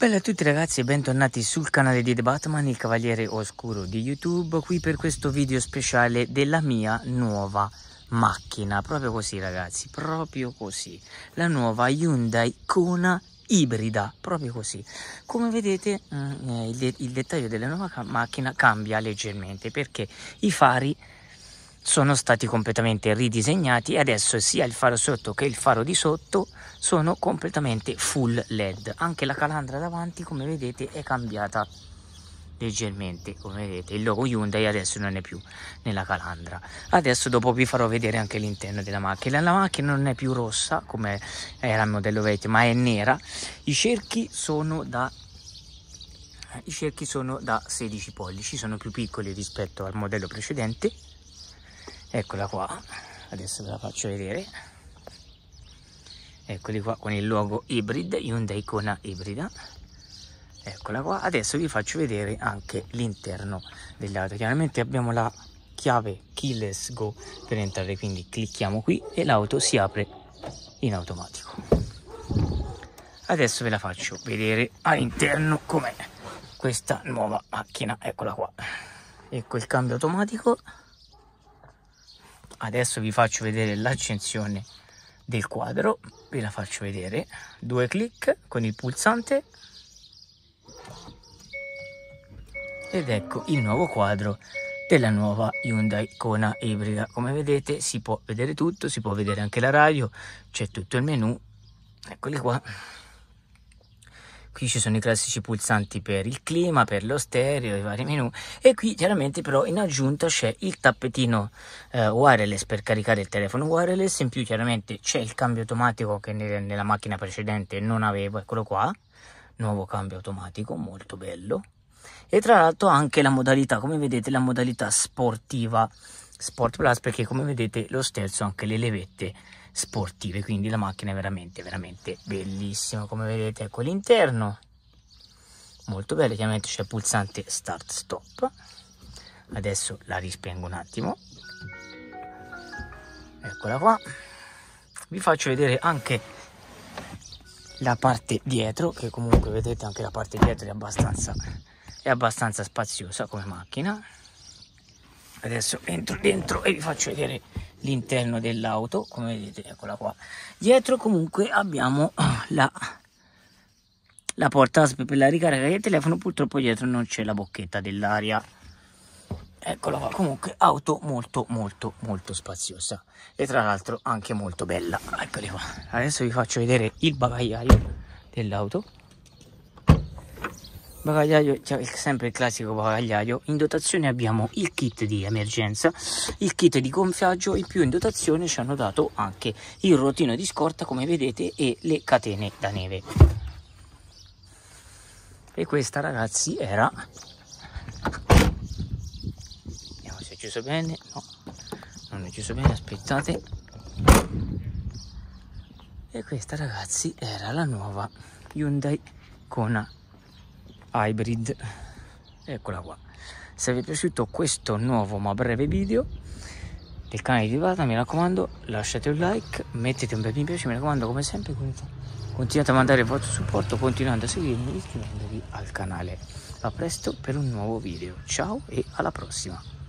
Bella a tutti ragazzi e bentornati sul canale di The Batman, il Cavaliere Oscuro di YouTube, qui per questo video speciale della mia nuova macchina, proprio così ragazzi, proprio così, la nuova Hyundai Kona ibrida, proprio così. Come vedete mm, eh, il, dettaglio della nuova macchina cambia leggermente perché i fari sono stati completamente ridisegnati e adesso sia il faro sotto che il faro di sotto sono completamente full led anche la calandra davanti come vedete è cambiata leggermente come vedete il logo Hyundai adesso non è più nella calandra adesso dopo vi farò vedere anche l'interno della macchina la macchina non è più rossa come era il modello vecchio ma è nera i cerchi sono da i cerchi sono da 16 pollici sono più piccoli rispetto al modello precedente eccola qua adesso ve la faccio vedere eccoli qua con il logo hybrid Hyundai Kona ibrida eccola qua adesso vi faccio vedere anche l'interno dell'auto chiaramente abbiamo la chiave keyless go per entrare quindi clicchiamo qui e l'auto si apre in automatico adesso ve la faccio vedere all'interno com'è questa nuova macchina eccola qua ecco il cambio automatico adesso vi faccio vedere l'accensione del quadro ve la faccio vedere due clic con il pulsante ed ecco il nuovo quadro della nuova Hyundai Kona ibrida come vedete si può vedere tutto si può vedere anche la radio c'è tutto il menu eccoli qua qui ci sono i classici pulsanti per il clima, per lo stereo, i vari menu e qui chiaramente però in aggiunta c'è il tappetino eh, wireless per caricare il telefono wireless, in più chiaramente c'è il cambio automatico che ne, nella macchina precedente non avevo, eccolo qua, nuovo cambio automatico, molto bello e tra l'altro anche la modalità, come vedete la modalità sportiva Sport Plus perché come vedete lo sterzo anche le levette sportive quindi la macchina è veramente veramente bellissima come vedete ecco l'interno molto bello chiaramente c'è il pulsante start stop adesso la rispengo un attimo eccola qua vi faccio vedere anche la parte dietro che comunque vedete anche la parte dietro è abbastanza è abbastanza spaziosa come macchina adesso entro dentro e vi faccio vedere l'interno dell'auto come vedete eccola qua dietro comunque abbiamo ah, la, la porta per la ricarica del telefono purtroppo dietro non c'è la bocchetta dell'aria eccola qua comunque auto molto molto molto spaziosa e tra l'altro anche molto bella eccoli qua adesso vi faccio vedere il bagagliaio dell'auto bagagliaio cioè, sempre il classico bagagliaio in dotazione abbiamo il kit di emergenza il kit di gonfiaggio in più in dotazione ci hanno dato anche il rotino di scorta come vedete e le catene da neve e questa ragazzi era vediamo se è acceso bene no non è acceso bene aspettate e questa ragazzi era la nuova Hyundai Kona hybrid eccola qua se vi è piaciuto questo nuovo ma breve video del canale di Vata mi raccomando lasciate un like mettete un bel mi piace mi raccomando come sempre continuate a mandare il vostro supporto continuando a seguirmi e iscrivendovi al canale a presto per un nuovo video ciao e alla prossima